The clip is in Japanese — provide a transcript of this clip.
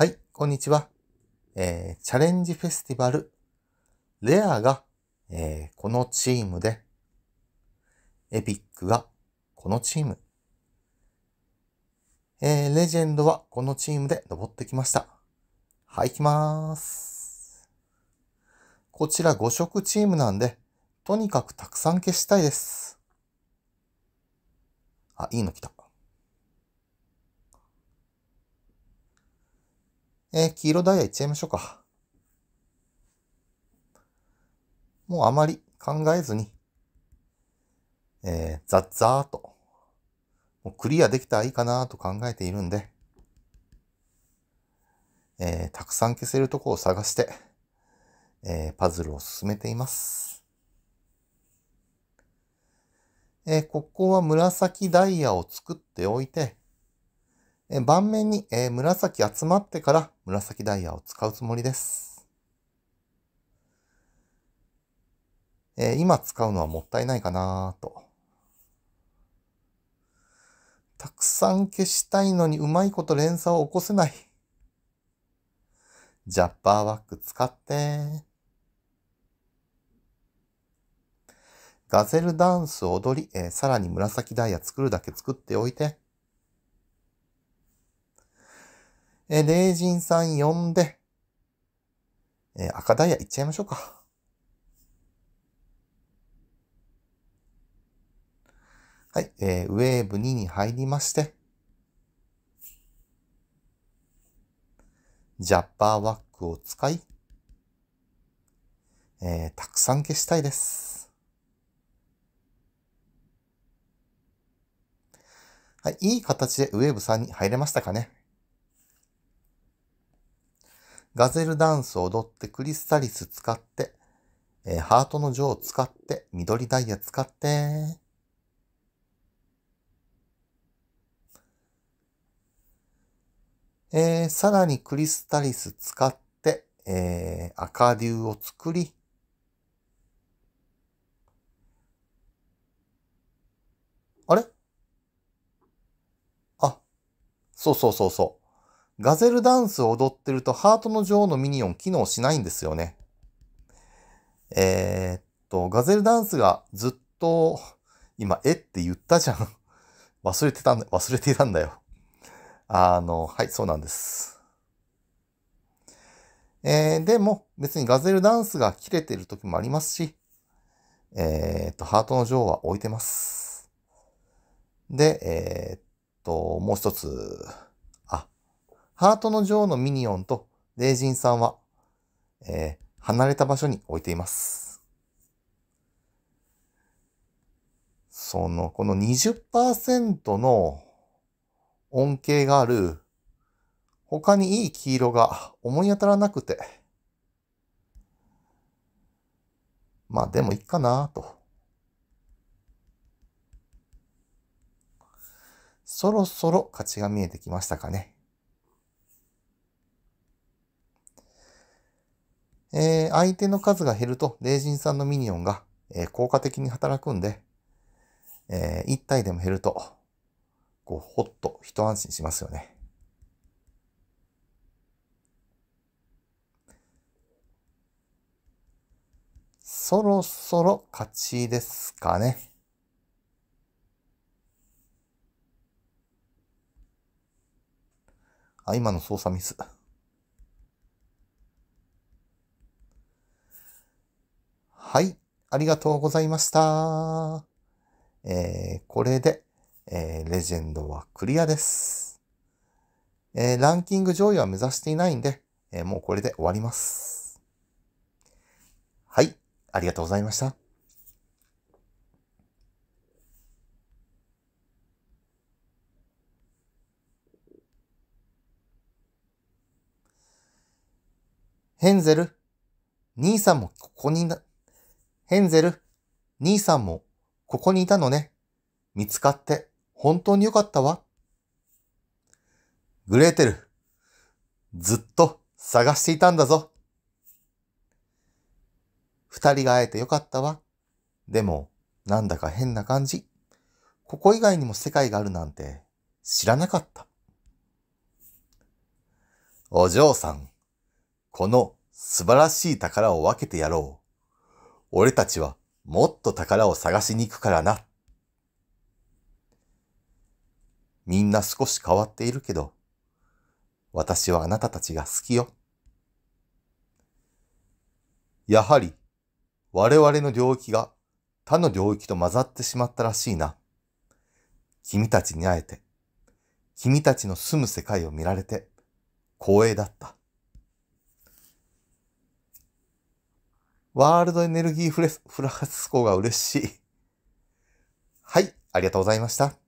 はい、こんにちは。えー、チャレンジフェスティバル、レアが、えー、このチームで、エピックがこのチーム、えー、レジェンドはこのチームで登ってきました。はい、行きまーす。こちら5色チームなんで、とにかくたくさん消したいです。あ、いいの来た。えー、黄色ダイヤいっちゃいましょうか。もうあまり考えずに、えー、ザッザーと、もうクリアできたらいいかなと考えているんで、えー、たくさん消せるとこを探して、えー、パズルを進めています。えー、ここは紫ダイヤを作っておいて、え盤面に、え紫集まってから紫ダイヤを使うつもりです。え今使うのはもったいないかなと。たくさん消したいのにうまいこと連鎖を起こせない。ジャッパーワック使って。ガゼルダンス踊り、えー、さらに紫ダイヤ作るだけ作っておいて。えー、霊人さん呼んで、えー、赤ダイヤ行っちゃいましょうか。はい、えー、ウェーブ2に入りまして、ジャッパーワックを使い、えー、たくさん消したいです。はい、いい形でウェーブ3に入れましたかね。ガゼルダンスを踊ってクリスタリス使って、えー、ハートの女王使って、緑ダイヤ使って、えー、さらにクリスタリス使って、えー、赤竜を作り、あれあ、そうそうそうそう。ガゼルダンスを踊ってるとハートの女王のミニオン機能しないんですよね。えー、っと、ガゼルダンスがずっと、今、えって言ったじゃん。忘れてたんだ、忘れていたんだよ。あの、はい、そうなんです。えー、でも、別にガゼルダンスが切れてる時もありますし、えー、っと、ハートの女王は置いてます。で、えー、っと、もう一つ。ハートの女王のミニオンと霊人さんは、えー、離れた場所に置いています。その、この20%の恩恵がある、他にいい黄色が思い当たらなくて、まあでもいっかなと。そろそろ勝ちが見えてきましたかね。えー、相手の数が減ると、霊人さんのミニオンが、えー、効果的に働くんで、えー、一体でも減ると、こう、ほっと一安心しますよね。そろそろ勝ちですかね。あ、今の操作ミス。はい、ありがとうございました。えー、これで、えー、レジェンドはクリアです。えー、ランキング上位は目指していないんで、えもうこれで終わります。はい、ありがとうございました。ヘンゼル、兄さんもここにな、ヘンゼル、兄さんもここにいたのね。見つかって本当によかったわ。グレーテル、ずっと探していたんだぞ。二人が会えてよかったわ。でも、なんだか変な感じ。ここ以外にも世界があるなんて知らなかった。お嬢さん、この素晴らしい宝を分けてやろう。俺たちはもっと宝を探しに行くからな。みんな少し変わっているけど、私はあなたたちが好きよ。やはり、我々の領域が他の領域と混ざってしまったらしいな。君たちに会えて、君たちの住む世界を見られて、光栄だった。ワールドエネルギーフレス、フラスコが嬉しい。はい、ありがとうございました。